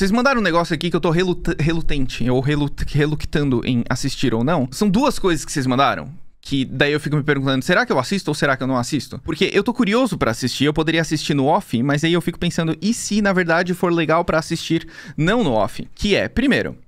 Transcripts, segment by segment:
Vocês mandaram um negócio aqui que eu tô relutante, ou relut reluctando em assistir ou não. São duas coisas que vocês mandaram. Que daí eu fico me perguntando, será que eu assisto ou será que eu não assisto? Porque eu tô curioso para assistir, eu poderia assistir no off, mas aí eu fico pensando, e se na verdade for legal para assistir não no off? Que é, primeiro,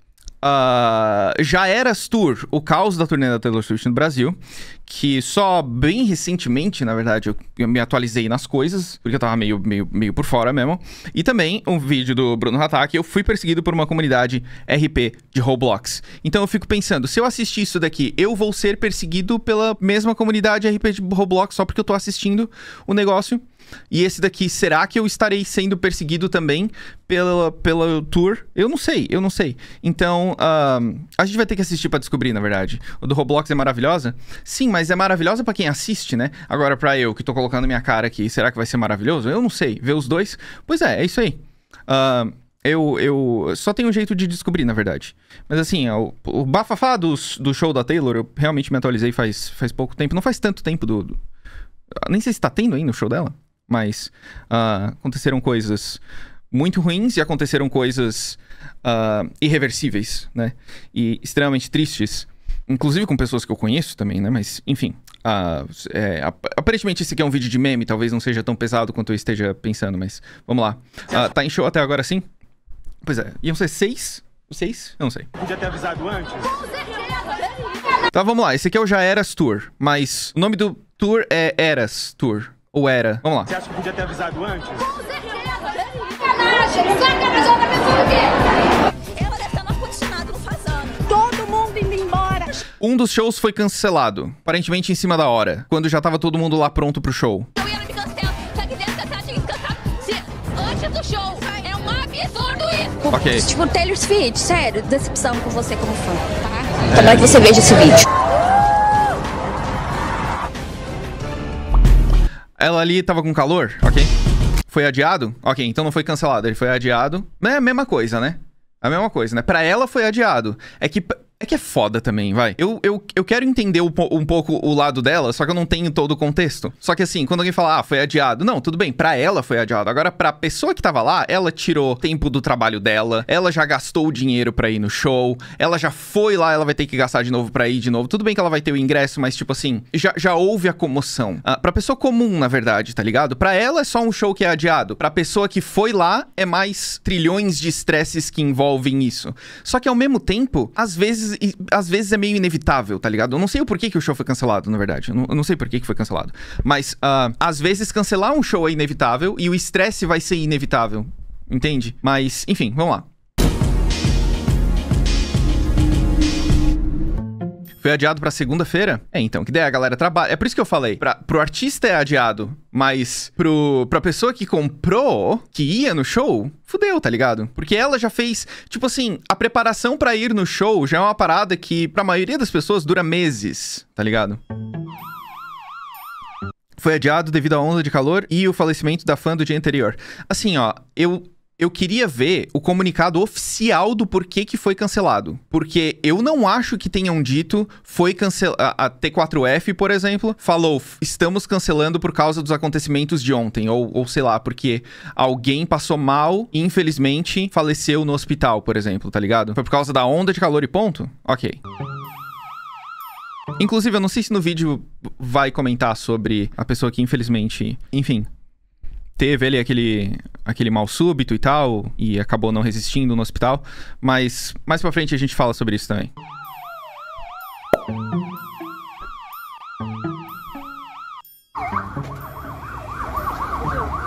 Uh, já eras tour, o caos da turnê da Taylor Swift no Brasil, que só bem recentemente, na verdade, eu, eu, me atualizei nas coisas, porque eu tava meio, meio, meio por fora mesmo. E também um vídeo do Bruno Hatak, eu fui perseguido por uma comunidade RP de Roblox. Então eu fico pensando, se eu assistir isso daqui, eu vou ser perseguido pela mesma comunidade RP de Roblox só porque eu tô assistindo o negócio. E esse daqui, será que eu estarei sendo perseguido também pela, pela tour? Eu não sei, eu não sei. Então, uh, a gente vai ter que assistir para descobrir, na verdade. O do Roblox é maravilhosa? Sim, mas é maravilhosa para quem assiste, né? Agora, para eu que tô colocando minha cara aqui, será que vai ser maravilhoso? Eu não sei. Ver os dois? Pois é, é isso aí. Uh, eu, eu só tenho um jeito de descobrir, na verdade. Mas assim, o, o bafafá dos, do show da Taylor, eu realmente me atualizei faz, faz pouco tempo. Não faz tanto tempo do, do... Nem sei se tá tendo ainda o show dela mas uh, aconteceram coisas muito ruins e aconteceram coisas uh, irreversíveis, né? E extremamente tristes, inclusive com pessoas que eu conheço também, né? Mas, enfim, Uh, é, aparentemente esse aqui é um vídeo de meme, talvez não seja tão pesado quanto eu esteja pensando, mas vamos lá. Uh, tá em show até agora sim? Pois é, iam ser seis? Seis? Eu não sei. Podia ter avisado antes. Tá, vamos lá. Esse aqui é o Já Eras Tour, mas o nome do tour é Eras Tour. Ou era? Vamos lá. Você acha que podia ter avisado antes? Com certeza! Sacanagem! Sabe que é avisou outra pessoa o quê? Ela deve estar no ar-condicionado, não Todo mundo indo embora. Um dos shows foi cancelado, aparentemente em cima da hora, quando já tava todo mundo lá pronto pro show. Eu ia me cancelar, tá aqui Ok. Tipo, Taylor Swift, sério, decepção com você como fã, tá? É. Tomara que você veja esse vídeo. Ela ali tava com calor, ok. Foi adiado? Ok, então não foi cancelado, ele foi adiado. É a mesma coisa, né? A mesma coisa, né? Pra ela foi adiado. É que é que é foda também, vai. Eu, eu, eu quero entender um, um, pouco o lado dela, só que eu não tenho todo o contexto. Só que assim, quando alguém fala, ah, foi adiado. Não, tudo bem, pra ela foi adiado. Agora, pra pessoa que tava lá, ela tirou tempo do trabalho dela, ela já gastou o dinheiro pra ir no show, ela já foi lá, ela vai ter que gastar de novo pra ir de novo. Tudo bem que ela vai ter o ingresso, mas tipo assim, já, já houve a comoção. Ah, pra pessoa comum, na verdade, tá ligado? Pra ela é só um show que é adiado. Pra pessoa que foi lá, é mais trilhões de estresses que envolvem isso. Só que ao mesmo tempo, às vezes coisas, e, às vezes, é meio inevitável, tá ligado? Eu não sei o porquê que o show foi cancelado, na verdade. Eu não, eu não sei porquê que foi cancelado. Mas, uh, às vezes, cancelar um show é inevitável e o estresse vai ser inevitável. Entende? Mas, enfim, vamos lá. Foi adiado pra segunda-feira? É, então, que ideia, a galera trabalha. É por isso que eu falei. Pra, pro artista é adiado, mas pro, pra pessoa que comprou, que ia no show, fudeu, tá ligado? Porque ela já fez. Tipo assim, a preparação para ir no show já é uma parada que, pra maioria das pessoas, dura meses, tá ligado? Foi adiado devido à onda de calor e o falecimento da fã do dia anterior. Assim, ó, eu eu queria ver o comunicado oficial do porquê que foi cancelado. Porque eu não acho que tenham dito foi cancelado. A, a T4F, por exemplo, falou: estamos cancelando por causa dos acontecimentos de ontem. Ou, ou sei lá, porque alguém passou mal e infelizmente faleceu no hospital, por exemplo, tá ligado? Foi por causa da onda de calor e ponto? Ok. Inclusive, eu não sei se no vídeo vai comentar sobre a pessoa que infelizmente. Enfim, teve ali aquele, aquele mal súbito e tal, e acabou não resistindo no hospital, mas mais pra frente a gente fala sobre isso também.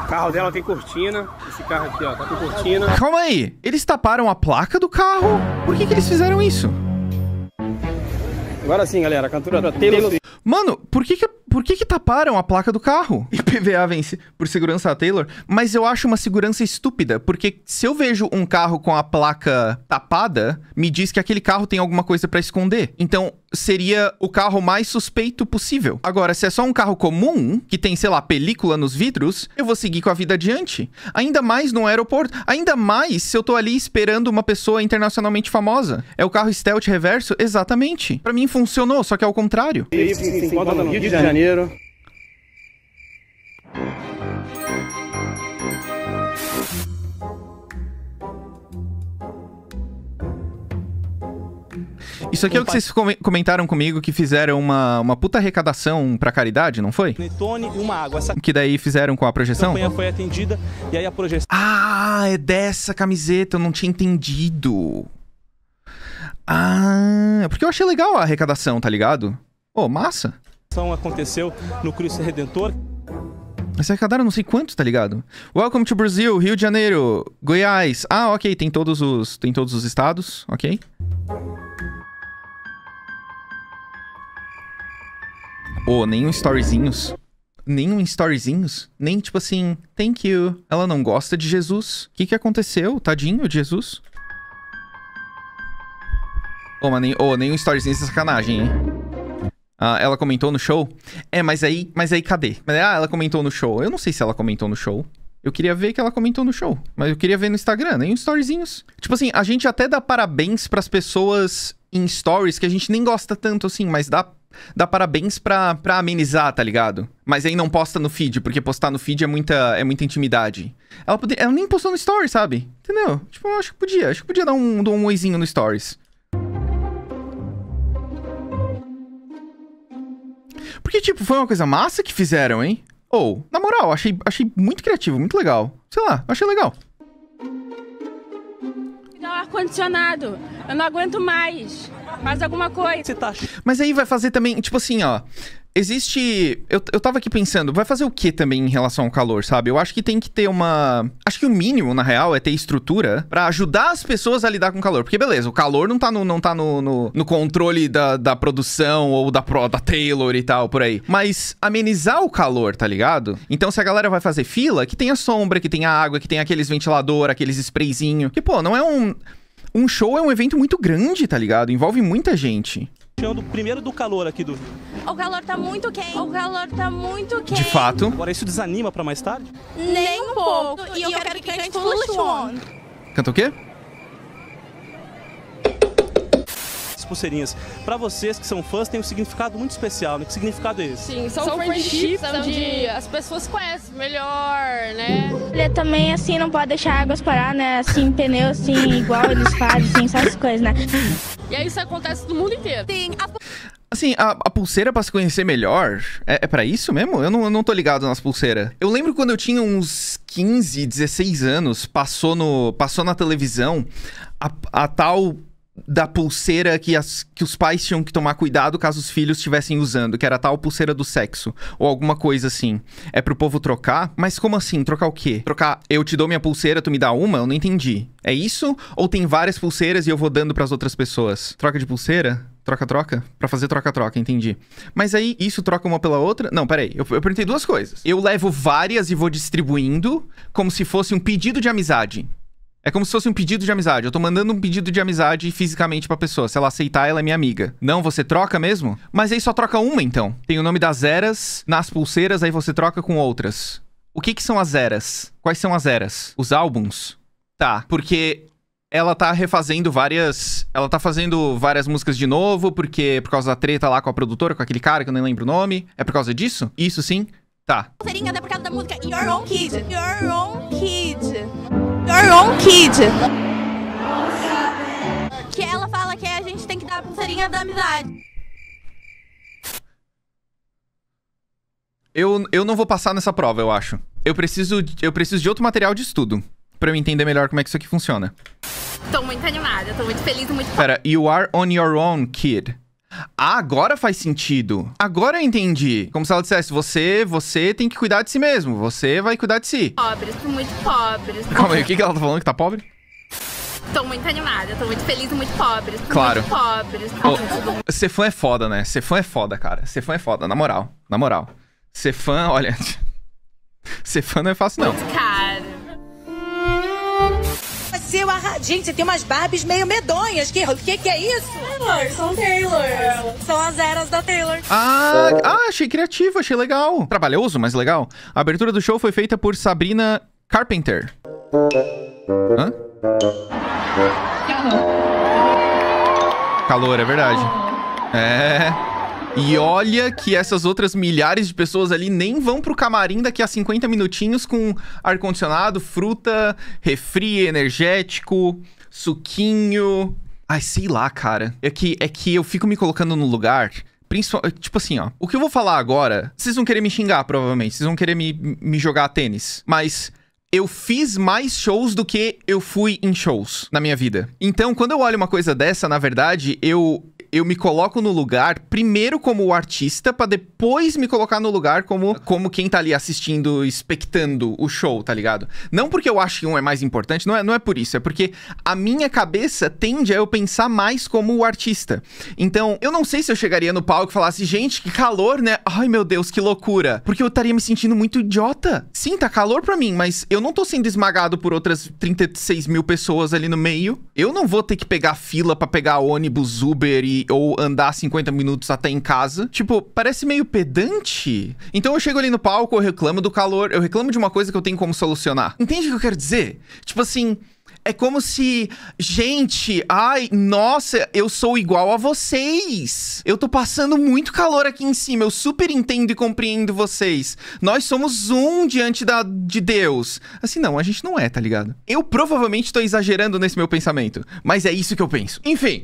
O carro dela tem cortina. Esse carro aqui, ó, tá com cortina. Calma aí! Eles taparam a placa do carro? Por que, que eles fizeram isso? Agora sim, galera, a cantora Taylor Mano, por que que, por que que taparam a placa do carro? E PVA vence por segurança a Taylor. Mas eu acho uma segurança estúpida, porque se eu vejo um carro com a placa tapada, me diz que aquele carro tem alguma coisa para esconder. Então, seria o carro mais suspeito possível. Agora, se é só um carro comum, que tem, sei lá, película nos vidros, eu vou seguir com a vida adiante. Ainda mais no aeroporto. Ainda mais se eu tô ali esperando uma pessoa internacionalmente famosa. É o carro stealth reverso? Exatamente. Para mim funcionou, só que é o contrário. E aí, se encontra no Rio de Janeiro. Isso aqui é o que vocês comentaram comigo que fizeram uma, uma puta arrecadação pra caridade, não foi? Netone e uma água. Essa... Que daí fizeram com a projeção? A foi atendida e aí a projeção. Ah, é dessa camiseta, eu não tinha entendido. Ah, é porque eu achei legal a arrecadação, tá ligado? Ô, oh, massa. Então aconteceu no Cristo Redentor. Mas arrecadaram não sei quanto, tá ligado? Welcome to Brazil, Rio de Janeiro, Goiás. Ah, ok, tem todos os, tem todos os estados, ok. ou nenhum storyzinhos. nenhum storyzinhos. Nem tipo assim, thank you. Ela não gosta de Jesus. O que, que aconteceu? Tadinho de Jesus. Ô, oh, mas nem, oh, nenhum storyzinho é sacanagem, hein? Ah, ela comentou no show? É, mas aí, mas aí cadê? Ah, ela comentou no show. Eu não sei se ela comentou no show. Eu queria ver que ela comentou no show, mas eu queria ver no Instagram, nem storyzinhos. Tipo assim, a gente até dá parabéns para as pessoas em stories que a gente nem gosta tanto assim, mas dá dá parabéns pra, pra amenizar, tá ligado? Mas aí não posta no feed, porque postar no feed é muita, é muita intimidade. Ela, poderia, ela nem postou no stories sabe? Entendeu? Tipo, eu acho que podia. Acho que podia dar um, um oizinho no stories. Porque, tipo, foi uma coisa massa que fizeram, hein? Ou, oh, na moral, achei, achei muito criativo, muito legal. Sei lá, achei legal. Ligar tá o ar-condicionado. Eu não aguento mais. Faz alguma coisa. Mas aí vai fazer também, tipo assim, ó existe. Eu, eu tava aqui pensando, vai fazer o que também em relação ao calor, sabe? Eu acho que tem que ter uma. Acho que o mínimo, na real, é ter estrutura para ajudar as pessoas a lidar com o calor. Porque, beleza, o calor não tá no, não tá no, no, no controle da, da produção ou da, da Taylor e tal, por aí. Mas amenizar o calor, tá ligado? Então, se a galera vai fazer fila, que tenha sombra, que tenha água, que tenha aqueles ventilador, aqueles sprayzinhos. Que, pô, não é um. Um show é um evento muito grande, tá ligado? Envolve muita gente. Primeiro do calor aqui do. O calor tá muito quente. O calor tá muito quente. De fato. Agora isso desanima para mais tarde? Nem um pouco. E eu, e eu quero, quero que cante Foolish One. Canta o quê? essas pulseirinhas, para vocês que são fãs, tem um significado muito especial, né? Que significado é esse? Sim, são, são friendships, friendships onde as pessoas conhecem melhor, né? Ele também, assim, não pode deixar águas parar, né? Assim, pneu, assim, igual eles fazem, assim, essas coisas, né? E aí isso acontece no mundo inteiro. Sim, a... Assim, a, a pulseira para se conhecer melhor, é, é para isso mesmo? Eu não, eu não tô ligado nas pulseiras. Eu lembro quando eu tinha uns 15, 16 anos, passou, no, passou na televisão a, a tal da pulseira que, as, que os pais tinham que tomar cuidado caso os filhos estivessem usando, que era tal pulseira do sexo, ou alguma coisa assim. É pro povo trocar? Mas como assim? Trocar o quê? Trocar eu te dou minha pulseira, tu me dá uma? Eu não entendi. É isso? Ou tem várias pulseiras e eu vou dando para as outras pessoas? Troca de pulseira? Troca-troca? para fazer troca-troca, entendi. Mas aí, isso troca uma pela outra? Não, peraí. Eu, eu perguntei duas coisas. Eu levo várias e vou distribuindo, como se fosse um pedido de amizade. É como se fosse um pedido de amizade. Eu tô mandando um pedido de amizade fisicamente pra pessoa. Se ela aceitar, ela é minha amiga. Não, você troca mesmo? Mas aí só troca uma, então. Tem o nome das eras nas pulseiras, aí você troca com outras. O que que são as eras? Quais são as eras? Os álbuns? Tá, porque ela tá refazendo várias. Ela tá fazendo várias músicas de novo, porque é por causa da treta lá com a produtora, com aquele cara que eu nem lembro o nome. É por causa disso? Isso sim? Tá. Pulseirinha é né, por causa da música Your Own Kid. Your Own Kid. Your Own Kid. Que ela fala que a gente tem que dar a pulseirinha da amizade. Eu, eu não vou passar nessa prova, eu acho. Eu preciso, eu preciso de outro material de estudo para eu entender melhor como é que isso aqui funciona. Tô muito animada, tô muito feliz, muito... Pera, you are on your own, kid. Ah, agora faz sentido. Agora eu entendi. Como se ela dissesse, você, você tem que cuidar de si mesmo. Você vai cuidar de si. Pobres, tô muito pobres. Calma aí, o que, que ela tá falando que tá pobre? Tô muito animada, tô muito feliz, e muito pobre. claro. Muito Oh, ser fã é foda, né? Ser fã é foda, cara. Ser fã é foda, na moral. Na moral. Ser fã, olha... Ser fã não é fácil, não. Muito caro seu arradinho. Você tem umas Barbies meio medonhas. Que, que que é isso? É, Taylor, são Taylor. São as eras da Taylor. Ah, ah, achei criativo, achei legal. Trabalhoso, mas legal. A abertura do show foi feita por Sabrina Carpenter. Hã? Calor, é verdade. É. E olha que essas outras milhares de pessoas ali nem vão pro camarim daqui a 50 minutinhos com ar-condicionado, fruta, refri energético, suquinho. Ai, sei lá, cara. É que, é que eu fico me colocando no lugar Tipo assim, ó. O que eu vou falar agora, vocês vão querer me xingar, provavelmente. Vocês vão querer me, me jogar tênis. Mas eu fiz mais shows do que eu fui em shows na minha vida. Então, quando eu olho uma coisa dessa, na verdade, eu eu me coloco no lugar primeiro como o artista, para depois me colocar no lugar como, como quem tá ali assistindo, expectando o show, tá ligado? Não porque eu acho que um é mais importante, não é, não é por isso, é porque a minha cabeça tende a eu pensar mais como o artista. Então, eu não sei se eu chegaria no palco e falasse, gente, que calor, né? Ai meu Deus, que loucura. Porque eu estaria me sentindo muito idiota. Sim, tá calor pra mim, mas eu não tô sendo esmagado por outras 36 mil pessoas ali no meio. Eu não vou ter que pegar fila para pegar ônibus, Uber e, ou andar 50 minutos até em casa. Tipo, parece meio pedante. Então eu chego ali no palco, eu reclamo do calor, eu reclamo de uma coisa que eu tenho como solucionar. Entende o que eu quero dizer? Tipo assim. É como se, gente, ai, nossa, eu sou igual a vocês. Eu tô passando muito calor aqui em cima. Eu super entendo e compreendo vocês. Nós somos um diante da, de Deus. Assim, não, a gente não é, tá ligado? Eu provavelmente tô exagerando nesse meu pensamento, mas é isso que eu penso. Enfim.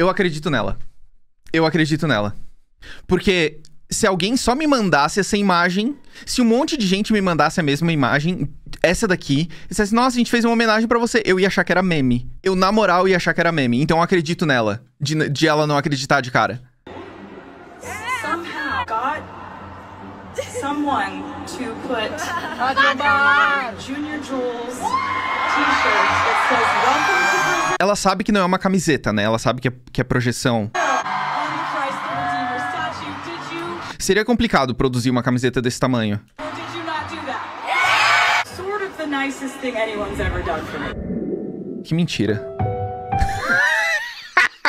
Eu acredito nela. Eu acredito nela. Porque se alguém só me mandasse essa imagem, se um monte de gente me mandasse a mesma imagem, essa daqui, e dissesse, nossa, a gente fez uma homenagem para você, eu ia achar que era meme. Eu, na moral, ia achar que era meme. Então eu acredito nela, de, de ela não acreditar de cara. someone to put oh, Junior Jules t-shirt that says, welcome ela sabe que não é uma camiseta, né? Ela sabe que é, que é projeção. Seria complicado produzir uma camiseta desse tamanho. Que mentira.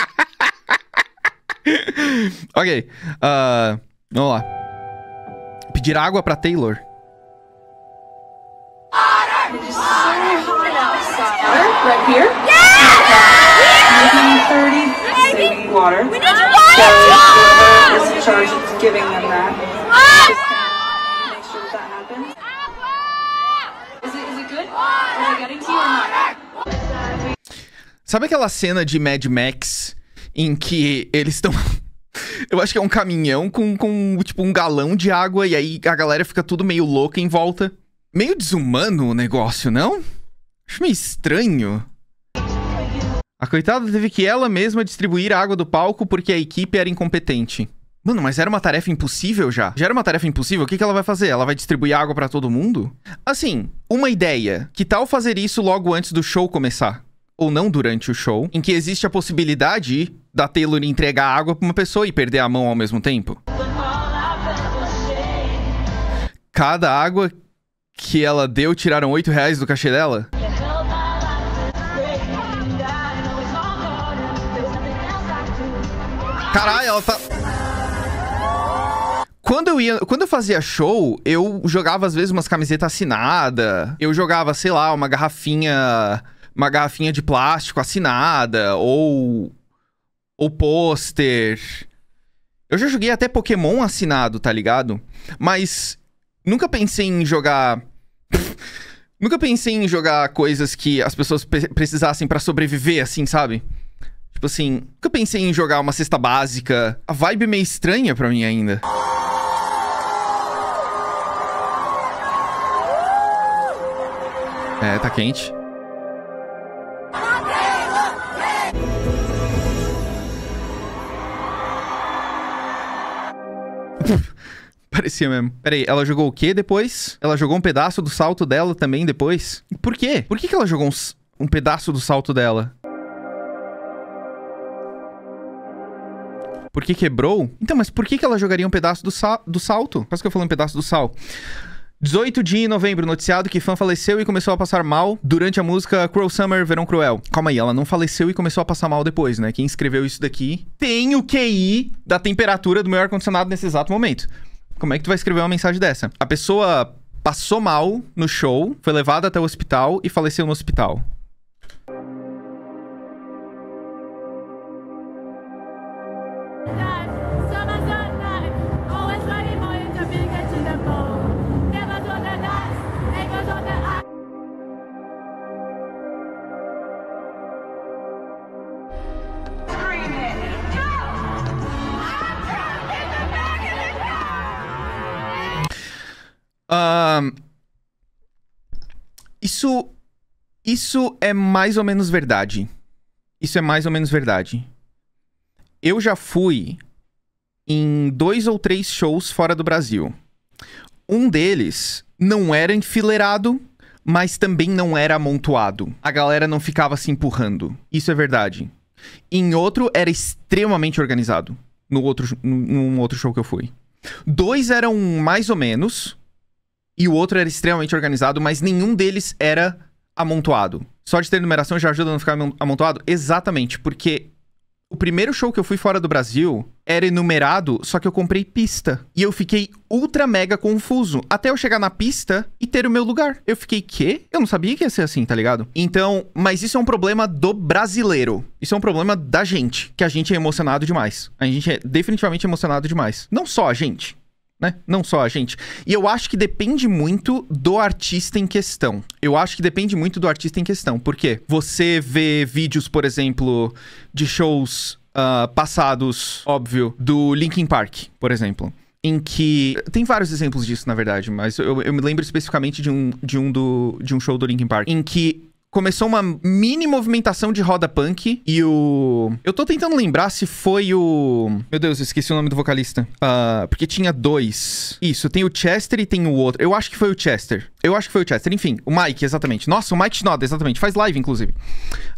ok. Uh, vamos lá. Pedir água pra Taylor. Water! Water! Right here? Sabe aquela cena de Mad Max em que eles estão Eu acho que é um caminhão com, com, tipo, um galão de água e aí a galera fica tudo meio louca em volta. Meio desumano o negócio, não? Acho meio estranho. A coitada teve que ela mesma distribuir a água do palco porque a equipe era incompetente. Mano, mas era uma tarefa impossível já. Já era uma tarefa impossível. O que, que ela vai fazer? Ela vai distribuir água para todo mundo? Assim, uma ideia. Que tal fazer isso logo antes do show começar? Ou não durante o show, em que existe a possibilidade da Taylor entregar água pra uma pessoa e perder a mão ao mesmo tempo? Cada água que ela deu tiraram 8 reais do cachê dela? Caralho, ela tá... Quando eu, ia, quando eu fazia show, eu jogava às vezes umas camisetas assinadas. Eu jogava, sei lá, uma garrafinha, uma garrafinha de plástico assinada ou ou pôster. Eu já joguei até Pokémon assinado, tá ligado? Mas nunca pensei em jogar Nunca pensei em jogar coisas que as pessoas precisassem para sobreviver, assim, sabe? Tipo assim, nunca pensei em jogar uma cesta básica. A vibe é meio estranha para mim ainda. É, tá quente. Parecia mesmo. Peraí, ela jogou o quê depois? Ela jogou um pedaço do salto dela também depois? Por quê? Por que, que ela jogou um, um pedaço do salto dela? porque quebrou. Então, mas por que, que ela jogaria um pedaço do, sal, do salto? Quase que eu falei um pedaço do sal. 18 de novembro, noticiado que fã faleceu e começou a passar mal durante a música Cruel Summer, Verão Cruel. Calma aí, ela não faleceu e começou a passar mal depois, né? Quem escreveu isso daqui tem o QI da temperatura do meu ar-condicionado nesse exato momento. Como é que tu vai escrever uma mensagem dessa? A pessoa passou mal no show, foi levada até o hospital e faleceu no hospital. Isso. Isso é mais ou menos verdade. Isso é mais ou menos verdade. Eu já fui em dois ou três shows fora do Brasil. Um deles não era enfileirado, mas também não era amontoado. A galera não ficava se empurrando. Isso é verdade. Em outro, era extremamente organizado. No outro, num outro show que eu fui. Dois eram mais ou menos e o outro era extremamente organizado, mas nenhum deles era amontoado. Só de ter numeração já ajuda a não ficar amontoado? Exatamente, porque o primeiro show que eu fui fora do Brasil era enumerado, só que eu comprei pista. E eu fiquei ultra mega confuso até eu chegar na pista e ter o meu lugar. Eu fiquei, quê? Eu não sabia que ia ser assim, tá ligado? Então, mas isso é um problema do brasileiro. Isso é um problema da gente, que a gente é emocionado demais. A gente é definitivamente emocionado demais. Não só a gente, né? Não só a gente. E eu acho que depende muito do artista em questão. Eu acho que depende muito do artista em questão. porque Você vê vídeos, por exemplo, de shows uh, passados, óbvio, do Linkin Park, por exemplo. Em que. Tem vários exemplos disso, na verdade, mas eu, eu me lembro especificamente de um, de, um do, de um show do Linkin Park. Em que começou uma mini movimentação de roda punk e o. Eu tô tentando lembrar se foi o. Meu Deus, eu esqueci o nome do vocalista. Uh, porque tinha dois. Isso, tem o Chester e tem o outro. Eu acho que foi o Chester. Eu acho que foi o Chester. Enfim, o Mike, exatamente. Nossa, o Mike Shinoda, exatamente. Faz live, inclusive.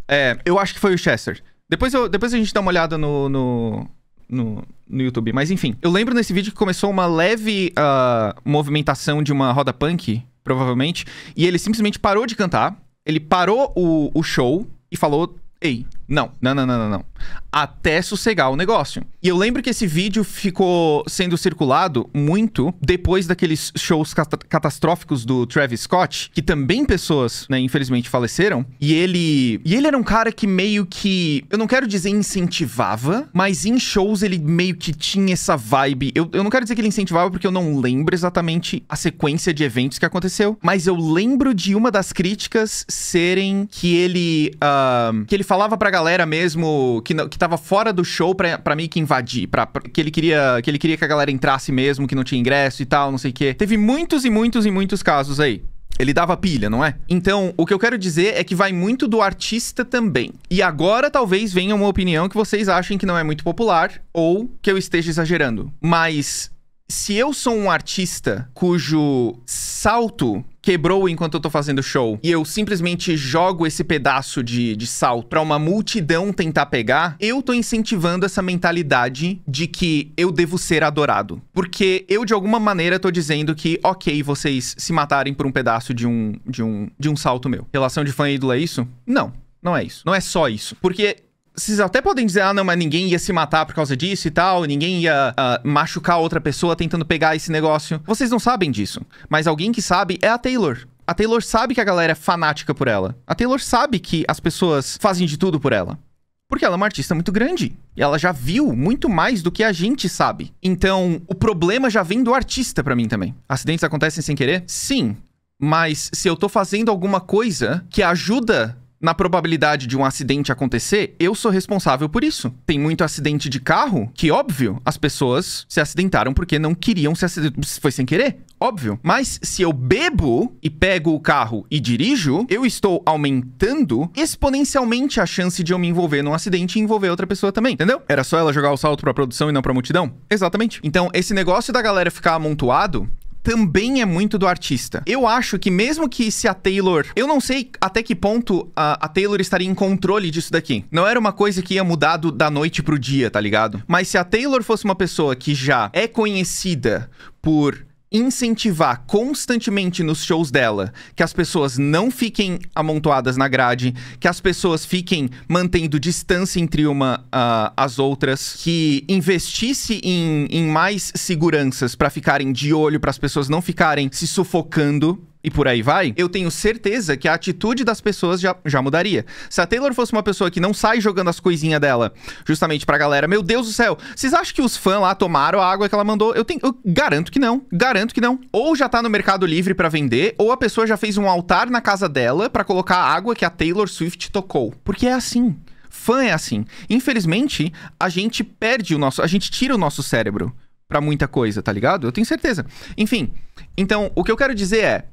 É, eu acho que foi o Chester. Depois, eu, depois a gente dá uma olhada no, no... No, no, YouTube. Mas enfim, eu lembro nesse vídeo que começou uma leve uh, movimentação de uma roda punk, provavelmente, e ele simplesmente parou de cantar. Ele parou o, o show e falou: Ei, não, não, não, não, não, Até sossegar o negócio. E eu lembro que esse vídeo ficou sendo circulado muito depois daqueles shows cat catastróficos do Travis Scott, que também pessoas, né, infelizmente faleceram. E ele, e ele era um cara que meio que, eu não quero dizer incentivava, mas em shows ele meio que tinha essa vibe. Eu, eu não quero dizer que ele incentivava porque eu não lembro exatamente a sequência de eventos que aconteceu, mas eu lembro de uma das críticas serem que ele, uh, que ele falava para galera mesmo que, não, que tava fora do show pra, pra meio que invadir. Pra, pra, que, ele queria, que ele queria que a galera entrasse mesmo, que não tinha ingresso e tal, não sei o quê. Teve muitos e muitos e muitos casos aí. Ele dava pilha, não é? Então, o que eu quero dizer é que vai muito do artista também. E agora talvez venha uma opinião que vocês achem que não é muito popular ou que eu esteja exagerando. Mas se eu sou um artista cujo salto quebrou enquanto eu tô fazendo show e eu simplesmente jogo esse pedaço de, de salto pra uma multidão tentar pegar, eu tô incentivando essa mentalidade de que eu devo ser adorado. Porque eu, de alguma maneira, tô dizendo que, ok, vocês se matarem por um pedaço de um, de um, de um salto meu. Relação de fã e ídolo é isso? Não. Não é isso. Não é só isso. Porque vocês até podem dizer, ah, não, mas ninguém ia se matar por causa disso e tal, ninguém ia uh, machucar outra pessoa tentando pegar esse negócio. Vocês não sabem disso, mas alguém que sabe é a Taylor. A Taylor sabe que a galera é fanática por ela. A Taylor sabe que as pessoas fazem de tudo por ela. Porque ela é uma artista muito grande. E ela já viu muito mais do que a gente sabe. Então, o problema já vem do artista para mim também. Acidentes acontecem sem querer? Sim. Mas se eu tô fazendo alguma coisa que ajuda na probabilidade de um acidente acontecer, eu sou responsável por isso. Tem muito acidente de carro que, óbvio, as pessoas se acidentaram porque não queriam se acidentar. Foi sem querer, óbvio. Mas se eu bebo e pego o carro e dirijo, eu estou aumentando exponencialmente a chance de eu me envolver num acidente e envolver outra pessoa também, entendeu? Era só ela jogar o salto pra produção e não pra multidão? Exatamente. Então, esse negócio da galera ficar amontoado também é muito do artista. Eu acho que mesmo que se a Taylor. Eu não sei até que ponto a, a Taylor estaria em controle disso daqui. Não era uma coisa que ia mudar do, da noite pro dia, tá ligado? Mas se a Taylor fosse uma pessoa que já é conhecida por incentivar constantemente nos shows dela que as pessoas não fiquem amontoadas na grade, que as pessoas fiquem mantendo distância entre uma uh, as outras, que investisse em, em mais seguranças para ficarem de olho, para as pessoas não ficarem se sufocando e por aí vai, eu tenho certeza que a atitude das pessoas já, já mudaria. Se a Taylor fosse uma pessoa que não sai jogando as coisinhas dela justamente pra galera, meu Deus do céu, vocês acham que os fãs lá tomaram a água que ela mandou? Eu, tenho, eu garanto que não, garanto que não. Ou já tá no Mercado Livre para vender, ou a pessoa já fez um altar na casa dela para colocar a água que a Taylor Swift tocou. Porque é assim. Fã é assim. Infelizmente, a gente perde o nosso. A gente tira o nosso cérebro para muita coisa, tá ligado? Eu tenho certeza. Enfim, então o que eu quero dizer é: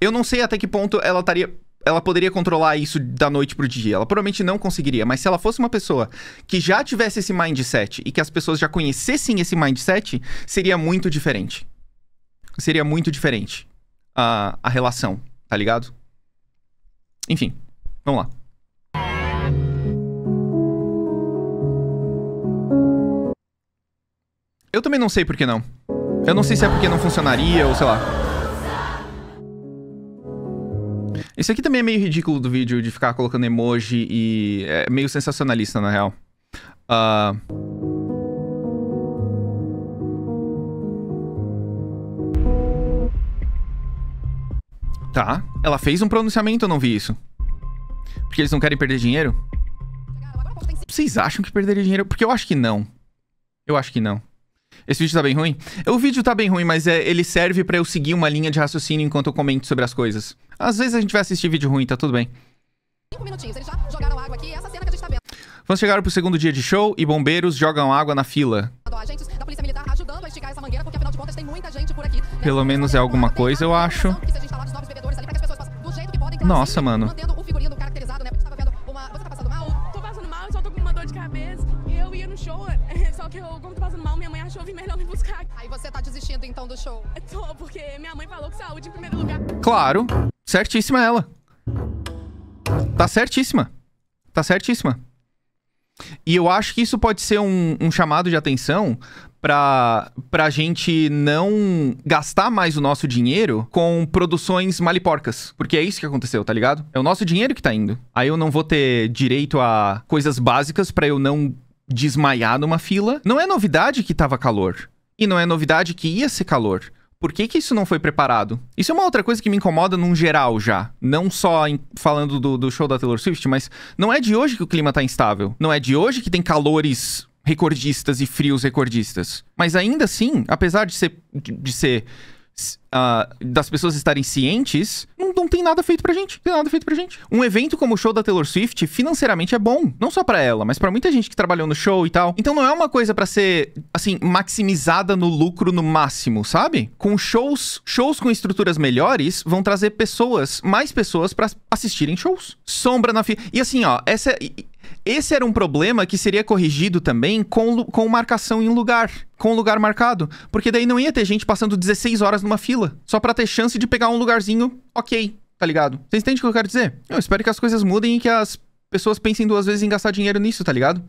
eu não sei até que ponto ela estaria ela poderia controlar isso da noite pro dia. Ela provavelmente não conseguiria, mas se ela fosse uma pessoa que já tivesse esse mindset e que as pessoas já conhecessem esse mindset, seria muito diferente. Seria muito diferente a, a relação, tá ligado? Enfim, vamos lá. Eu também não sei por que não. Eu não sei se é porque não funcionaria ou sei lá. Isso aqui também é meio ridículo do vídeo de ficar colocando emoji e é meio sensacionalista na real. Uh... Tá. Ela fez um pronunciamento, eu não vi isso. Porque eles não querem perder dinheiro? Vocês acham que perderia dinheiro? Porque eu acho que não. Eu acho que não. Esse vídeo tá bem ruim? O vídeo tá bem ruim, mas é, ele serve para eu seguir uma linha de raciocínio enquanto eu comento sobre as coisas. Às vezes a gente vai assistir vídeo ruim, tá tudo bem. Cinco minutinhos, eles já jogaram água aqui, essa cena que a gente tá vendo. pro segundo dia de show e bombeiros jogam água na fila. da polícia militar ajudando a esticar essa mangueira, porque afinal de contas tem muita gente por aqui. Pelo menos é alguma coisa, eu acho. Nossa, mano. então, do show? Tô, é porque minha mãe falou que saúde em primeiro lugar. Claro. Certíssima ela. Tá certíssima. Tá certíssima. E eu acho que isso pode ser um, um chamado de atenção para pra gente não gastar mais o nosso dinheiro com produções maliporcas. Porque é isso que aconteceu, tá ligado? É o nosso dinheiro que tá indo. Aí eu não vou ter direito a coisas básicas para eu não desmaiar numa fila. Não é novidade que tava calor. E não é novidade que ia ser calor. Por que, que isso não foi preparado? Isso é uma outra coisa que me incomoda num geral já. Não só em, falando do, do show da Taylor Swift, mas não é de hoje que o clima tá instável. Não é de hoje que tem calores recordistas e frios recordistas. Mas ainda assim, apesar de ser, de, de ser Uh, das pessoas estarem cientes, não, não, tem nada feito pra gente. tem nada feito pra gente. Um evento como o show da Taylor Swift, financeiramente é bom. Não só para ela, mas para muita gente que trabalhou no show e tal. Então não é uma coisa para ser, assim, maximizada no lucro no máximo, sabe? Com shows, shows com estruturas melhores vão trazer pessoas, mais pessoas para assistirem shows. Sombra na fila. E assim, ó, essa. Esse era um problema que seria corrigido também com, com marcação em lugar, com lugar marcado, porque daí não ia ter gente passando 16 horas numa fila, só para ter chance de pegar um lugarzinho ok, tá ligado? Vocês entende o que eu quero dizer? Eu espero que as coisas mudem e que as pessoas pensem duas vezes em gastar dinheiro nisso, tá ligado?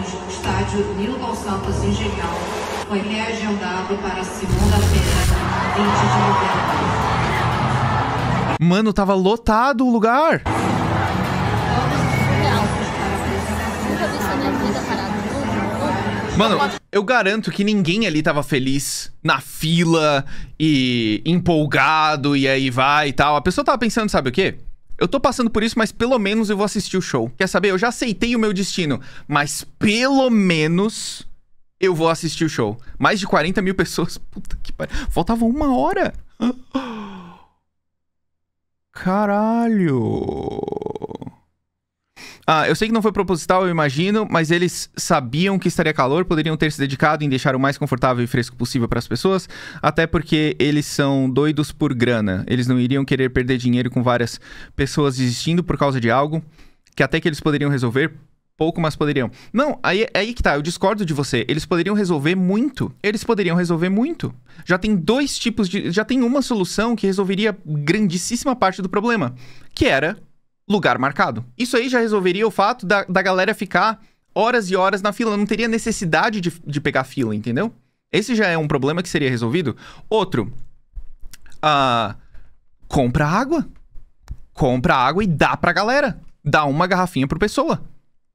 o estádio foi reagendado para segunda-feira, 20 de novembro. Mano, tava lotado o lugar. Mano, eu garanto que ninguém ali tava feliz na fila e empolgado e aí vai e tal. A pessoa tava pensando, sabe o quê? Eu tô passando por isso, mas pelo menos eu vou assistir o show. Quer saber? Eu já aceitei o meu destino, mas pelo menos eu vou assistir o show. Mais de 40 mil pessoas. Puta que pariu. Faltava uma hora. Caralho! Ah, eu sei que não foi proposital, eu imagino, mas eles sabiam que estaria calor, poderiam ter se dedicado em deixar o mais confortável e fresco possível para as pessoas, até porque eles são doidos por grana. Eles não iriam querer perder dinheiro com várias pessoas desistindo por causa de algo que até que eles poderiam resolver pouco, mas poderiam. Não, aí, aí que tá, eu discordo de você. Eles poderiam resolver muito. Eles poderiam resolver muito. Já tem dois tipos de. Já tem uma solução que resolveria grandíssima parte do problema, que era lugar marcado. Isso aí já resolveria o fato da, da galera ficar horas e horas na fila. Não teria necessidade de, de pegar fila, entendeu? Esse já é um problema que seria resolvido. Outro. Uh, compra água. Compra água e dá pra galera. Dá uma garrafinha por pessoa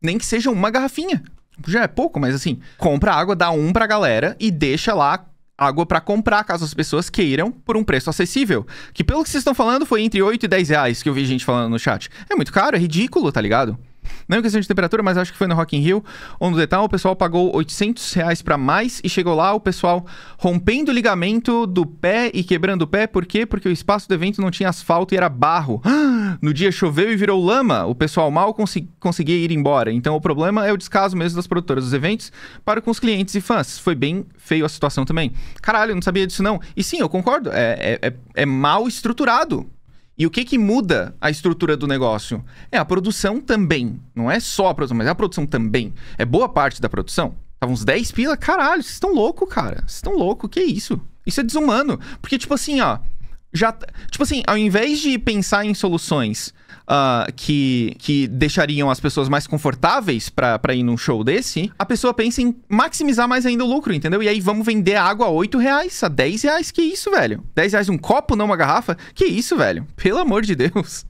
nem que seja uma garrafinha. Já é pouco, mas assim, compra água, dá um pra galera e deixa lá água para comprar, caso as pessoas queiram, por um preço acessível. Que pelo que vocês estão falando, foi entre 8 e 10 reais que eu vi gente falando no chat. É muito caro, é ridículo, tá ligado? Não em questão de temperatura, mas acho que foi no Rock in Rio, onde o detalhe, o pessoal pagou 800 reais para mais e chegou lá o pessoal rompendo o ligamento do pé e quebrando o pé. Por quê? Porque o espaço do evento não tinha asfalto e era barro. No dia choveu e virou lama. O pessoal mal consegui conseguia ir embora. Então o problema é o descaso mesmo das produtoras dos eventos para com os clientes e fãs. Foi bem feio a situação também. Caralho, não sabia disso não. E sim, eu concordo. É, é, é, é mal estruturado e o que, que muda a estrutura do negócio? É a produção também. Não é só a produção, mas é a produção também. É boa parte da produção. Tava uns 10 pila. Caralho, vocês estão loucos, cara. Vocês estão loucos. que isso? Isso é desumano. Porque, tipo assim, ó. Já, tipo assim, ao invés de pensar em soluções uh, que, que deixariam as pessoas mais confortáveis para ir num show desse, a pessoa pensa em maximizar mais ainda o lucro, entendeu? E aí vamos vender água a 8 reais, a 10 reais, que isso, velho? 10 reais um copo, não uma garrafa? Que isso, velho? Pelo amor de Deus.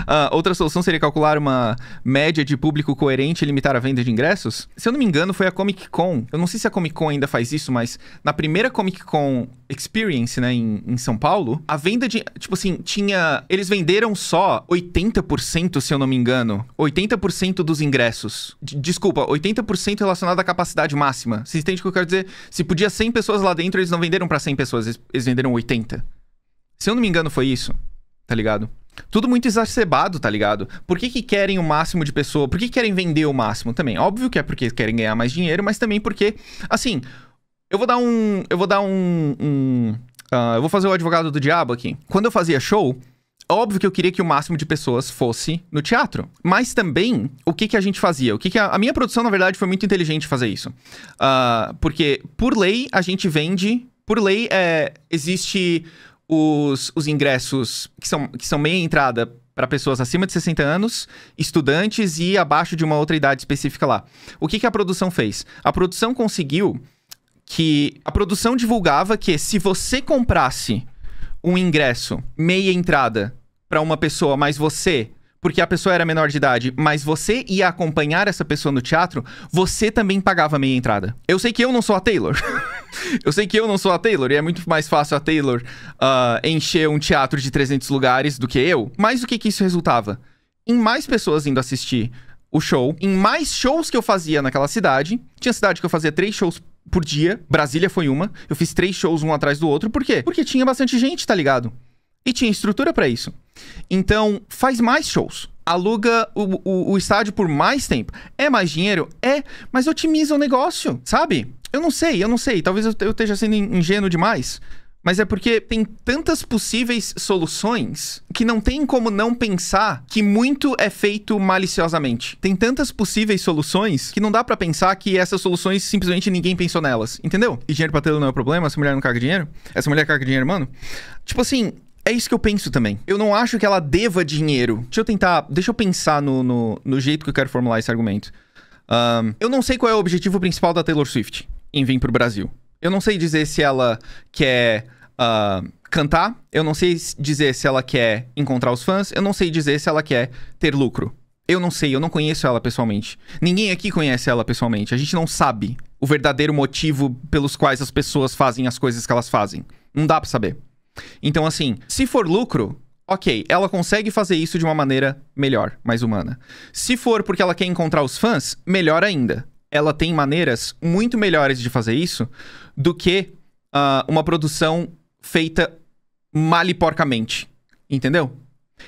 Uh, outra solução seria calcular uma média de público coerente e limitar a venda de ingressos? Se eu não me engano, foi a Comic Con. Eu não sei se a Comic Con ainda faz isso, mas na primeira Comic Con Experience, né, em, em São Paulo, a venda de. Tipo assim, tinha. Eles venderam só 80%, se eu não me engano. 80% dos ingressos. D desculpa, 80% relacionado à capacidade máxima. Você entende o que eu quero dizer? Se podia 100 pessoas lá dentro, eles não venderam para 100 pessoas, eles, eles venderam 80. Se eu não me engano, foi isso. Tá ligado? Tudo muito exacerbado, tá ligado? Por que, que querem o máximo de pessoa? Por que, que querem vender o máximo também? Óbvio que é porque querem ganhar mais dinheiro, mas também porque, assim, eu vou dar um. Eu vou dar um. um uh, eu vou fazer o advogado do diabo aqui. Quando eu fazia show, óbvio que eu queria que o máximo de pessoas fosse no teatro. Mas também, o que, que a gente fazia? O que, que a, a minha produção, na verdade, foi muito inteligente fazer isso. Uh, porque, por lei, a gente vende. Por lei, é, existe os, os ingressos que são, que são meia entrada para pessoas acima de 60 anos, estudantes e abaixo de uma outra idade específica lá. O que, que a produção fez? A produção conseguiu que a produção divulgava que se você comprasse um ingresso meia entrada para uma pessoa, mas você, porque a pessoa era menor de idade, mas você ia acompanhar essa pessoa no teatro, você também pagava meia entrada. Eu sei que eu não sou a Taylor. eu sei que eu não sou a Taylor, e é muito mais fácil a Taylor uh, encher um teatro de 300 lugares do que eu. Mas o que que isso resultava? Em mais pessoas indo assistir o show, em mais shows que eu fazia naquela cidade. Tinha cidade que eu fazia três shows por dia, Brasília foi uma. Eu fiz três shows um atrás do outro, por quê? Porque tinha bastante gente, tá ligado? E tinha estrutura para isso. Então, faz mais shows. Aluga o, o, o estádio por mais tempo. É mais dinheiro? É, mas otimiza o negócio, sabe? Eu não sei, eu não sei. Talvez eu, eu esteja sendo ingênuo demais. Mas é porque tem tantas possíveis soluções que não tem como não pensar que muito é feito maliciosamente. Tem tantas possíveis soluções que não dá para pensar que essas soluções simplesmente ninguém pensou nelas, entendeu? E dinheiro pra tê-lo não é o problema, essa mulher não caga dinheiro? Essa mulher caga dinheiro, mano? Tipo assim, é isso que eu penso também. Eu não acho que ela deva dinheiro. Deixa eu tentar, deixa eu pensar no, no, no jeito que eu quero formular esse argumento. Um, eu não sei qual é o objetivo principal da Taylor Swift em vir pro Brasil. Eu não sei dizer se ela quer uh, cantar, eu não sei dizer se ela quer encontrar os fãs, eu não sei dizer se ela quer ter lucro. Eu não sei, eu não conheço ela pessoalmente. Ninguém aqui conhece ela pessoalmente. A gente não sabe o verdadeiro motivo pelos quais as pessoas fazem as coisas que elas fazem. Não dá para saber. Então, assim, se for lucro, ok, ela consegue fazer isso de uma maneira melhor, mais humana. Se for porque ela quer encontrar os fãs, melhor ainda ela tem maneiras muito melhores de fazer isso do que uh, uma produção feita maliporcamente. Entendeu?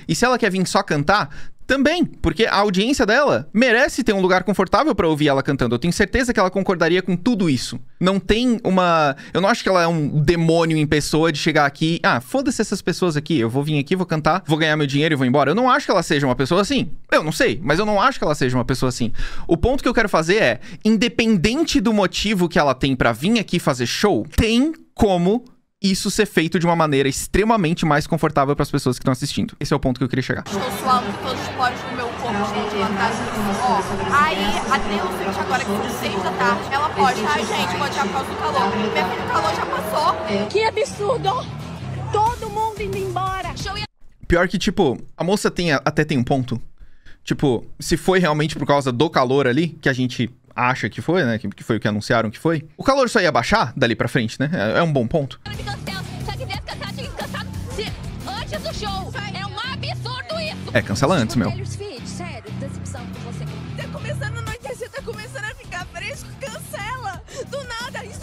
E se ela quer vir só cantar, também, porque a audiência dela merece ter um lugar confortável para ouvir ela cantando. Eu tenho certeza que ela concordaria com tudo isso. Não tem uma. Eu não acho que ela é um demônio em pessoa de chegar aqui. Ah, foda-se essas pessoas aqui. Eu vou vir aqui, vou cantar, vou ganhar meu dinheiro e vou embora. Eu não acho que ela seja uma pessoa assim. Eu não sei, mas eu não acho que ela seja uma pessoa assim. O ponto que eu quero fazer é: independente do motivo que ela tem para vir aqui fazer show, tem como isso ser feito de uma maneira extremamente mais confortável para as pessoas que estão assistindo. Esse é o ponto que eu queria chegar. Estou suando todos os poros do meu corpo, gente, ela tá Aí, a agora que são seis da tarde, ela ai, gente, por causa do calor. Mesmo o calor já passou. Que absurdo! Todo mundo indo embora. Pior que, tipo, a moça tem, até tem um ponto. Tipo, se foi realmente por causa do calor ali, que a gente acha que foi, né? Que, que foi o que anunciaram que foi. O calor só ia baixar dali pra frente, né? É, é um bom ponto. É, cancela antes, meu. Tá tá isso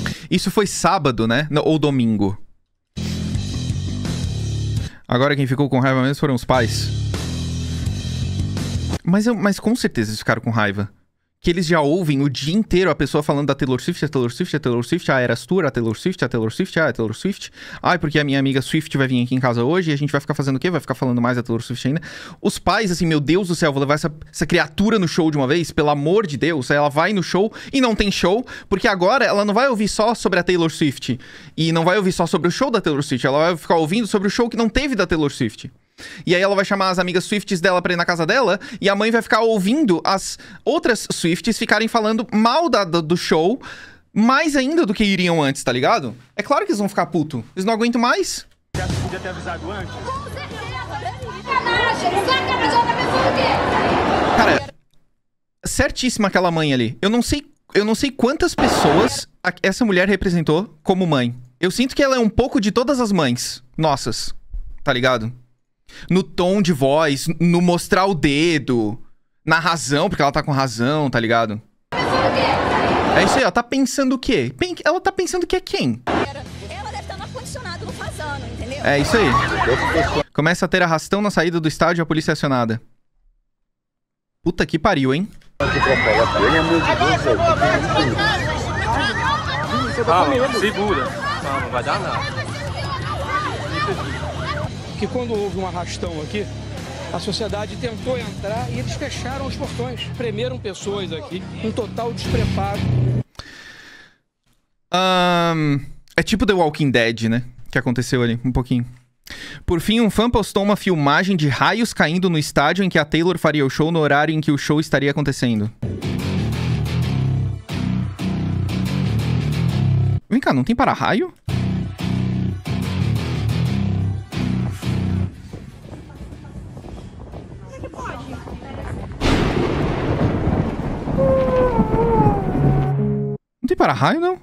é Isso foi sábado, né? Ou domingo. Agora quem ficou com raiva mesmo foram os pais. Mas, eu, mas com certeza eles ficaram com raiva. Que eles já ouvem o dia inteiro a pessoa falando da Taylor Swift, a Taylor Swift, a Taylor Swift, ah, a eras tu, a Taylor Swift, a Taylor Swift, ah, a Taylor Swift. Ai, porque a minha amiga Swift vai vir aqui em casa hoje e a gente vai ficar fazendo o quê? Vai ficar falando mais da Taylor Swift ainda. Os pais, assim, meu Deus do céu, vou levar essa, essa criatura no show de uma vez, pelo amor de Deus. ela vai no show e não tem show, porque agora ela não vai ouvir só sobre a Taylor Swift e não vai ouvir só sobre o show da Taylor Swift, ela vai ficar ouvindo sobre o show que não teve da Taylor Swift. E aí ela vai chamar as amigas Swifts dela pra ir na casa dela, e a mãe vai ficar ouvindo as outras Swifts ficarem falando mal da, do show, mais ainda do que iriam antes, tá ligado? É claro que eles vão ficar puto. Eles não aguentam mais. podia ter avisado antes? Com certeza! Cara, certíssima aquela mãe ali. Eu não sei, eu não sei quantas pessoas essa mulher representou como mãe. Eu sinto que ela é um pouco de todas as mães nossas, tá ligado? no tom de voz, no mostrar o dedo, na razão, porque ela tá com razão, tá ligado? É isso aí, ela tá pensando o quê? Ela tá pensando que é quem? Tá é isso aí. Começa a ter arrastão na saída do estádio e a polícia é acionada. Puta que pariu, hein? Calma, segura. Calma, vai dar nada que quando houve um arrastão aqui, a sociedade tentou entrar e eles fecharam os portões. Premeram pessoas aqui, um total despreparo. Um, é tipo The Walking Dead, né? Que aconteceu ali, um pouquinho. Por fim, um fã postou uma filmagem de raios caindo no estádio em que a Taylor faria o show no horário em que o show estaria acontecendo. Vem cá, não tem para-raio? para-raio, não?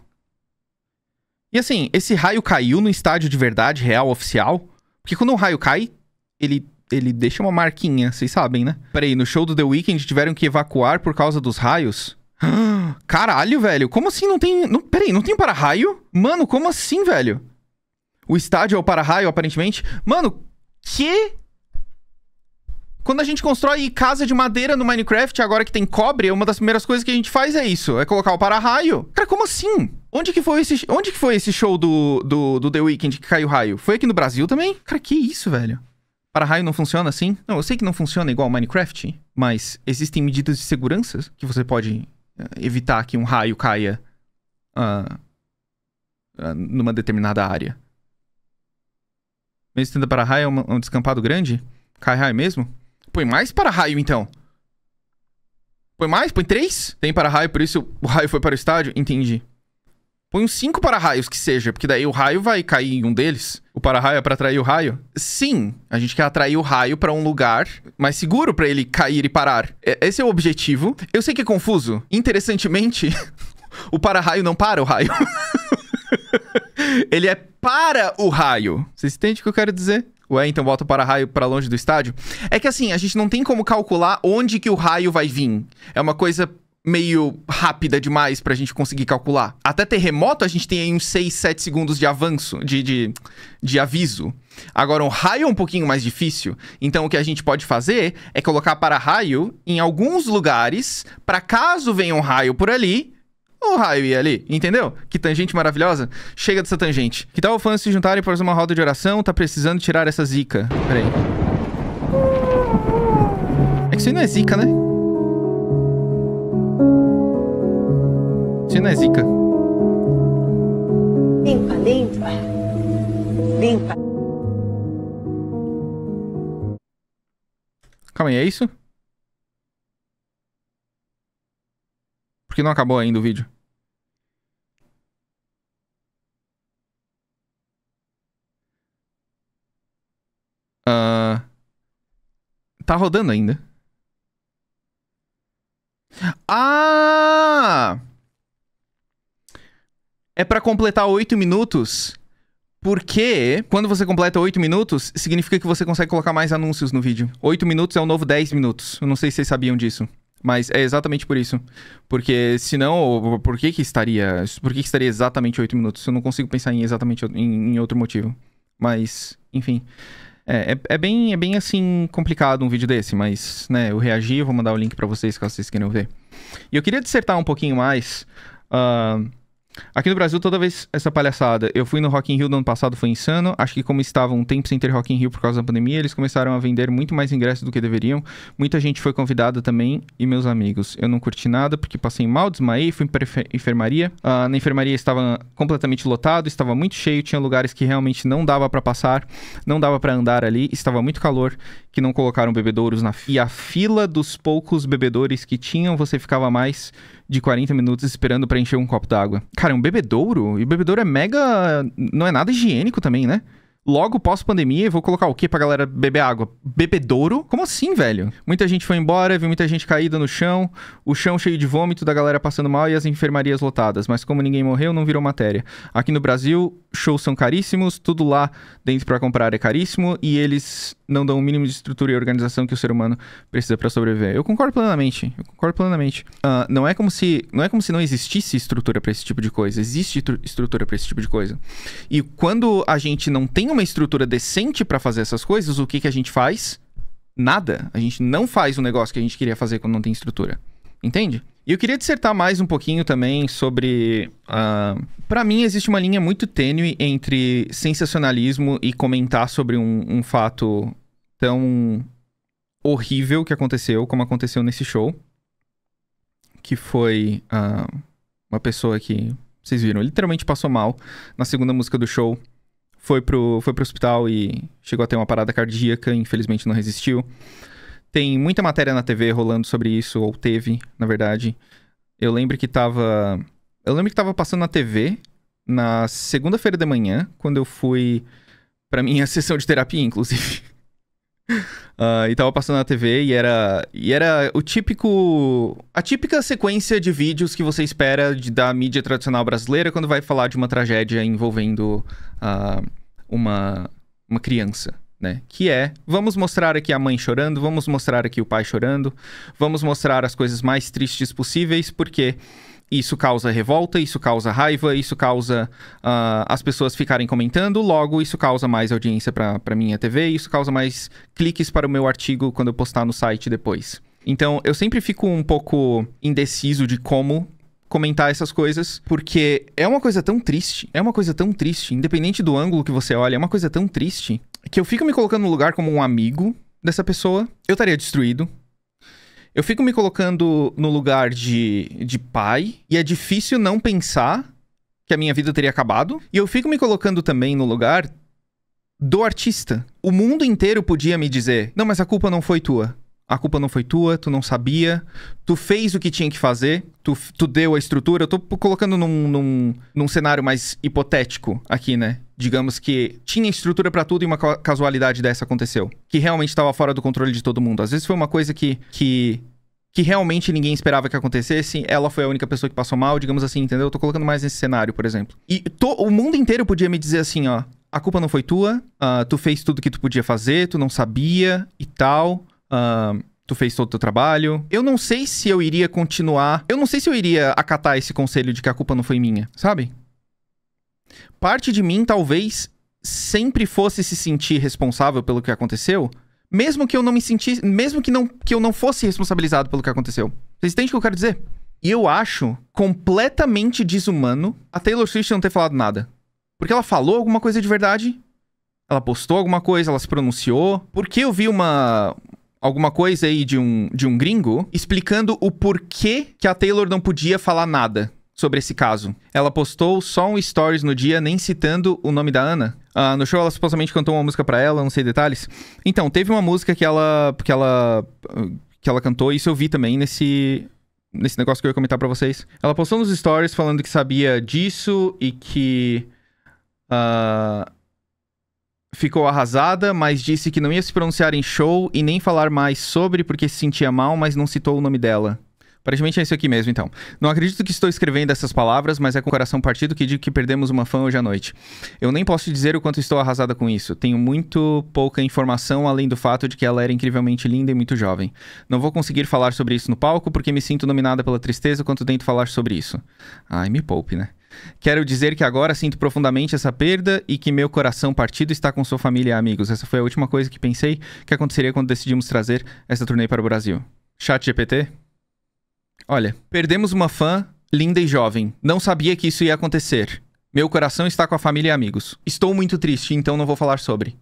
E assim, esse raio caiu no estádio de verdade, real, oficial? Porque quando um raio cai, ele, ele deixa uma marquinha, vocês sabem, né? Peraí, no show do The Weeknd tiveram que evacuar por causa dos raios? Caralho, velho, como assim não tem... Não, peraí, não tem para-raio? Mano, como assim, velho? O estádio é o para-raio, aparentemente? Mano, que quando a gente constrói casa de madeira no Minecraft, agora que tem cobre, uma das primeiras coisas que a gente faz é isso, é colocar o para-raio. Cara, como assim? Onde que foi esse, onde que foi esse show do, do, do The Weeknd que caiu raio? Foi aqui no Brasil também? Cara, que isso, velho? Para-raio não funciona assim? Não, eu sei que não funciona igual Minecraft, mas existem medidas de segurança que você pode eh, evitar que um raio caia uh, uh, numa determinada área. Mesmo tendo para-raio é um, um descampado grande? Cai raio mesmo? Põe mais para raio, então. Põe mais? Põe três? Tem para raio, por isso o raio foi para o estádio? Entendi. Põe uns cinco para raios que seja, porque daí o raio vai cair em um deles. O para raio é para atrair o raio? Sim, a gente quer atrair o raio para um lugar mais seguro para ele cair e parar. Esse é o objetivo. Eu sei que é confuso. Interessantemente, o para raio não para o raio. ele é para o raio. Vocês entendem o que eu quero dizer? então bota o para-raio para longe do estádio. É que assim, a gente não tem como calcular onde que o raio vai vir. É uma coisa meio rápida demais pra gente conseguir calcular. Até terremoto a gente tem aí uns 6, 7 segundos de avanço, de, de, de aviso. Agora, um raio é um pouquinho mais difícil. Então, o que a gente pode fazer é colocar para-raio em alguns lugares, para caso venha um raio por ali, um raio ia ali, entendeu? Que tangente maravilhosa. Chega dessa tangente. Que tal fãs se juntarem para fazer uma roda de oração? Tá precisando tirar essa zica. aí. É que isso aí não é zica, né? Isso aí não é zica. Limpa, limpa. Limpa. Calma aí, é isso? Porque não acabou ainda o vídeo. Uh, tá rodando ainda. Ah! É para completar 8 minutos. Porque quando você completa 8 minutos, significa que você consegue colocar mais anúncios no vídeo. 8 minutos é o novo 10 minutos. Eu não sei se vocês sabiam disso. Mas é exatamente por isso. Porque senão, por que que estaria, por que, que estaria exatamente 8 minutos? Eu não consigo pensar em exatamente em, em outro motivo. Mas, enfim. É, é, é, bem, é bem assim complicado um vídeo desse, mas né, eu reagi, vou mandar o link para vocês caso vocês queiram ver. E eu queria dissertar um pouquinho mais. Uh, Aqui no Brasil, toda vez essa palhaçada. Eu fui no Rock in Rio no ano passado, foi insano. Acho que como estava um tempo sem ter Rock in Rio por causa da pandemia, eles começaram a vender muito mais ingressos do que deveriam. Muita gente foi convidada também e meus amigos. Eu não curti nada porque passei mal, desmaiei, fui para enfermaria. Uh, na enfermaria estava completamente lotado, estava muito cheio, tinha lugares que realmente não dava para passar, não dava para andar ali, estava muito calor, que não colocaram bebedouros na fila. E a fila dos poucos bebedores que tinham, você ficava mais de 40 minutos esperando para encher um copo d'água. Cara, é um bebedouro? E bebedouro é mega. Não é nada higiênico também, né? Logo pós-pandemia, vou colocar o que pra galera beber água? Bebedouro? Como assim, velho? Muita gente foi embora, viu muita gente caída no chão, o chão cheio de vômito, da galera passando mal e as enfermarias lotadas. Mas como ninguém morreu, não virou matéria. Aqui no Brasil, shows são caríssimos, tudo lá dentro para comprar é caríssimo e eles não dão o mínimo de estrutura e organização que o ser humano precisa para sobreviver. Eu concordo plenamente. Eu concordo plenamente. Uh, não é como se não é como se não existisse estrutura para esse tipo de coisa. Existe estrutura para esse tipo de coisa. E quando a gente não tem uma estrutura decente para fazer essas coisas, o que que a gente faz? Nada. A gente não faz o negócio que a gente queria fazer quando não tem estrutura. Entende? E eu queria dissertar mais um pouquinho também sobre. Uh, ah, para mim, existe uma linha muito tênue entre sensacionalismo e comentar sobre um, um fato tão horrível que aconteceu, como aconteceu nesse show que foi uh, uma pessoa que vocês viram, literalmente passou mal na segunda música do show. Foi pro, foi pro hospital e chegou a ter uma parada cardíaca, infelizmente não resistiu. Tem muita matéria na TV rolando sobre isso, ou teve, na verdade. Eu lembro que tava. Eu lembro que tava passando na TV na segunda-feira de manhã, quando eu fui pra minha sessão de terapia, inclusive. Uh, e tava passando na TV e era, e era o típico. A típica sequência de vídeos que você espera de, da mídia tradicional brasileira quando vai falar de uma tragédia envolvendo uh, uma, uma criança. Né? Que é, vamos mostrar aqui a mãe chorando, vamos mostrar aqui o pai chorando, vamos mostrar as coisas mais tristes possíveis, porque isso causa revolta, isso causa raiva, isso causa uh, as pessoas ficarem comentando, logo isso causa mais audiência para minha TV, isso causa mais cliques para o meu artigo quando eu postar no site depois. Então eu sempre fico um pouco indeciso de como comentar essas coisas, porque é uma coisa tão triste, é uma coisa tão triste, independente do ângulo que você olha, é uma coisa tão triste que eu fico me colocando no lugar como um amigo dessa pessoa, eu estaria destruído, eu fico me colocando no lugar de, de pai e é difícil não pensar que a minha vida teria acabado. E eu fico me colocando também no lugar do artista. O mundo inteiro podia me dizer: não, mas a culpa não foi tua a culpa não foi tua, tu não sabia, tu fez o que tinha que fazer, tu, tu deu a estrutura. Eu tô colocando num, num, num cenário mais hipotético aqui, né? Digamos que tinha estrutura para tudo e uma casualidade dessa aconteceu. Que realmente estava fora do controle de todo mundo. Às vezes foi uma coisa que, que, que realmente ninguém esperava que acontecesse, ela foi a única pessoa que passou mal, digamos assim, entendeu? Eu tô colocando mais nesse cenário, por exemplo. E to, o mundo inteiro podia me dizer assim, ó. A culpa não foi tua, uh, tu fez tudo que tu podia fazer, tu não sabia e tal Uh, tu fez todo o teu trabalho. Eu não sei se eu iria continuar. Eu não sei se eu iria acatar esse conselho de que a culpa não foi minha, sabe? Parte de mim talvez sempre fosse se sentir responsável pelo que aconteceu, mesmo que eu não me sentisse, mesmo que não que eu não fosse responsabilizado pelo que aconteceu. Vocês entendem o que eu quero dizer? E eu acho completamente desumano a Taylor Swift não ter falado nada. Porque ela falou alguma coisa de verdade, ela postou alguma coisa, ela se pronunciou. Porque eu vi uma, alguma coisa aí de um, de um gringo explicando o porquê que a Taylor não podia falar nada sobre esse caso. Ela postou só um stories no dia, nem citando o nome da Ana. Uh, no show ela supostamente cantou uma música para ela, não sei detalhes. Então, teve uma música que ela que ela que ela cantou, isso eu vi também nesse nesse negócio que eu ia comentar para vocês. Ela postou nos stories falando que sabia disso e que uh, ficou arrasada, mas disse que não ia se pronunciar em show e nem falar mais sobre porque se sentia mal, mas não citou o nome dela. Aparentemente é isso aqui mesmo, então. Não acredito que estou escrevendo essas palavras, mas é com o coração partido que digo que perdemos uma fã hoje à noite. Eu nem posso dizer o quanto estou arrasada com isso. Tenho muito pouca informação, além do fato de que ela era incrivelmente linda e muito jovem. Não vou conseguir falar sobre isso no palco, porque me sinto dominada pela tristeza quando tento falar sobre isso. Ai, me poupe, né? Quero dizer que agora sinto profundamente essa perda e que meu coração partido está com sua família e amigos. Essa foi a última coisa que pensei que aconteceria quando decidimos trazer essa turnê para o Brasil. Chat GPT? Olha, perdemos uma fã linda e jovem. Não sabia que isso ia acontecer. Meu coração está com a família e amigos. Estou muito triste, então não vou falar sobre.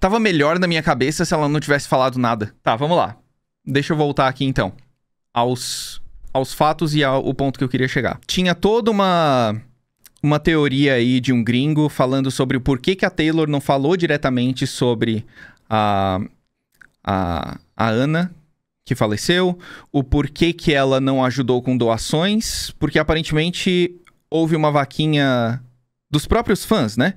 Tava melhor na minha cabeça se ela não tivesse falado nada. Tá, vamos lá. Deixa eu voltar aqui então. Aos aos fatos e ao ponto que eu queria chegar. Tinha toda uma uma teoria aí de um gringo falando sobre o porquê que a Taylor não falou diretamente sobre a, a, a Ana, que faleceu, o porquê que ela não ajudou com doações, porque aparentemente houve uma vaquinha dos próprios fãs, né?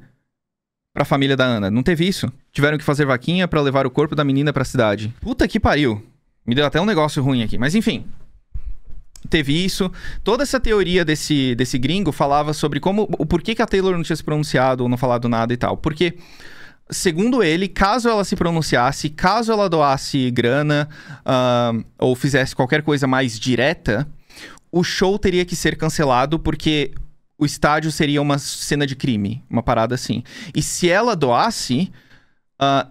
Pra família da Ana. Não teve isso. Tiveram que fazer vaquinha para levar o corpo da menina pra cidade. Puta que pariu. Me deu até um negócio ruim aqui, mas enfim teve isso. Toda essa teoria desse, desse gringo falava sobre como o porquê que a Taylor não tinha se pronunciado ou não falado nada e tal. Porque segundo ele, caso ela se pronunciasse, caso ela doasse grana uh, ou fizesse qualquer coisa mais direta, o show teria que ser cancelado porque o estádio seria uma cena de crime, uma parada assim. E se ela doasse, uh,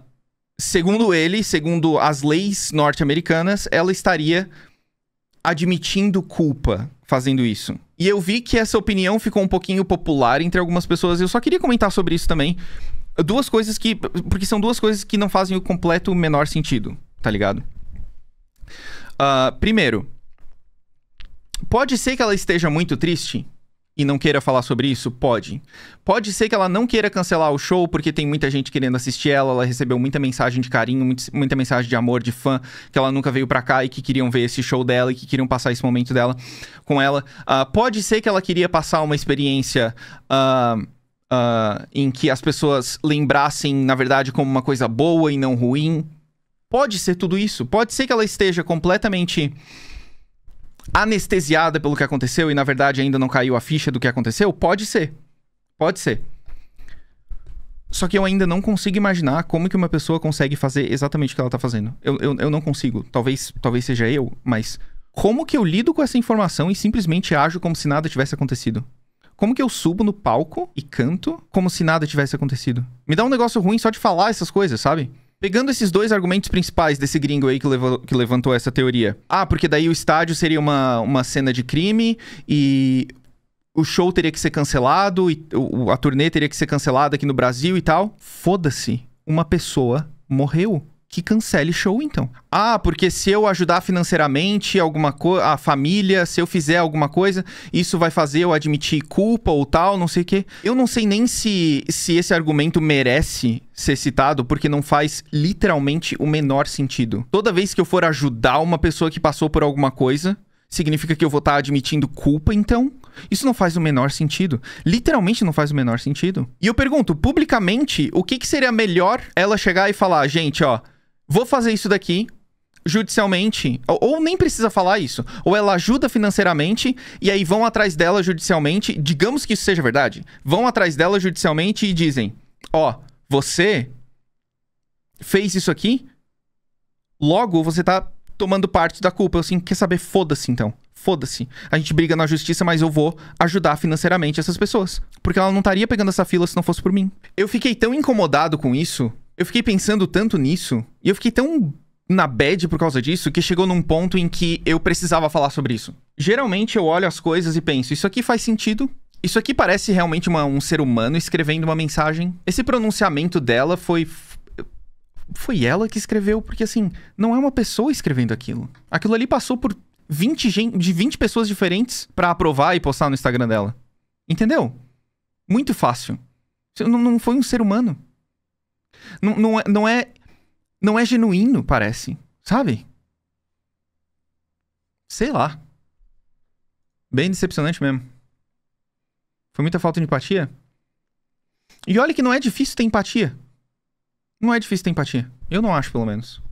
segundo ele, segundo as leis norte-americanas, ela estaria admitindo culpa fazendo isso. E eu vi que essa opinião ficou um pouquinho popular entre algumas pessoas. Eu só queria comentar sobre isso também. Duas coisas que. Porque são duas coisas que não fazem o completo menor sentido, tá ligado? Uh, primeiro, pode ser que ela esteja muito triste e não queira falar sobre isso? Pode. Pode ser que ela não queira cancelar o show porque tem muita gente querendo assistir ela, ela recebeu muita mensagem de carinho, muita mensagem de amor de fã que ela nunca veio para cá e que queriam ver esse show dela e que queriam passar esse momento dela com ela. Uh, pode ser que ela queria passar uma experiência. Uh, uh, em que as pessoas lembrassem, na verdade, como uma coisa boa e não ruim. Pode ser tudo isso. Pode ser que ela esteja completamente anestesiada pelo que aconteceu e na verdade ainda não caiu a ficha do que aconteceu? Pode ser. Pode ser. Só que eu ainda não consigo imaginar como que uma pessoa consegue fazer exatamente o que ela tá fazendo. Eu, eu, eu não consigo. Talvez, talvez seja eu, mas como que eu lido com essa informação e simplesmente ajo como se nada tivesse acontecido? Como que eu subo no palco e canto como se nada tivesse acontecido? Me dá um negócio ruim só de falar essas coisas, sabe? Pegando esses dois argumentos principais desse gringo aí que, que levantou essa teoria. Ah, porque daí o estádio seria uma, uma cena de crime e o show teria que ser cancelado, e a turnê teria que ser cancelada aqui no Brasil e tal. Foda-se. Uma pessoa morreu que cancele show então. Ah, porque se eu ajudar financeiramente alguma a família, se eu fizer alguma coisa, isso vai fazer eu admitir culpa ou tal, não sei o quê. Eu não sei nem se, se esse argumento merece ser citado, porque não faz literalmente o menor sentido. Toda vez que eu for ajudar uma pessoa que passou por alguma coisa, significa que eu vou estar tá admitindo culpa, então? Isso não faz o menor sentido. Literalmente não faz o menor sentido. E eu pergunto, publicamente, o que, que seria melhor ela chegar e falar, gente, ó, vou fazer isso daqui judicialmente, ou, ou, nem precisa falar isso, ou ela ajuda financeiramente e aí vão atrás dela judicialmente, digamos que isso seja verdade, vão atrás dela judicialmente e dizem: "Ó, oh, você fez isso aqui, logo você tá tomando parte da culpa". Eu assim, quer saber, foda-se então. Foda-se. A gente briga na justiça, mas eu vou ajudar financeiramente essas pessoas, porque ela não estaria pegando essa fila se não fosse por mim. Eu fiquei tão incomodado com isso eu fiquei pensando tanto nisso, e eu fiquei tão na bad por causa disso, que chegou num ponto em que eu precisava falar sobre isso. Geralmente eu olho as coisas e penso, isso aqui faz sentido, isso aqui parece realmente uma, um ser humano escrevendo uma mensagem. Esse pronunciamento dela foi. Foi ela que escreveu, porque assim, não é uma pessoa escrevendo aquilo. Aquilo ali passou por 20 gente, de 20 pessoas diferentes para aprovar e postar no Instagram dela. Entendeu? Muito fácil. Não, não foi um ser humano. Não, não, é, não, é, não é genuíno, parece. Sabe? Sei lá. Bem decepcionante mesmo. Foi muita falta de empatia? E olha que não é difícil ter empatia. Não é difícil ter empatia. Eu não acho, pelo menos.